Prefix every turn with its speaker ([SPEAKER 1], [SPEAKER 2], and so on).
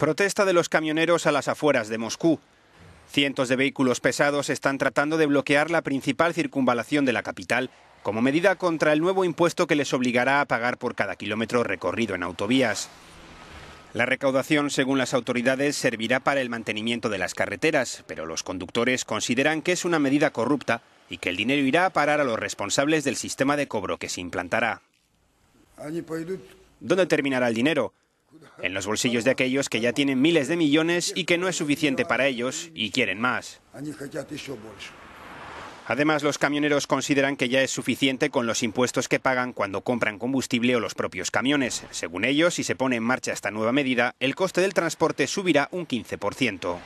[SPEAKER 1] Protesta de los camioneros a las afueras de Moscú. Cientos de vehículos pesados están tratando de bloquear la principal circunvalación de la capital como medida contra el nuevo impuesto que les obligará a pagar por cada kilómetro recorrido en autovías. La recaudación, según las autoridades, servirá para el mantenimiento de las carreteras, pero los conductores consideran que es una medida corrupta y que el dinero irá a parar a los responsables del sistema de cobro que se implantará. Pues, ¿Dónde terminará el dinero? en los bolsillos de aquellos que ya tienen miles de millones y que no es suficiente para ellos y quieren más. Además, los camioneros consideran que ya es suficiente con los impuestos que pagan cuando compran combustible o los propios camiones. Según ellos, si se pone en marcha esta
[SPEAKER 2] nueva medida, el coste del transporte subirá un 15%.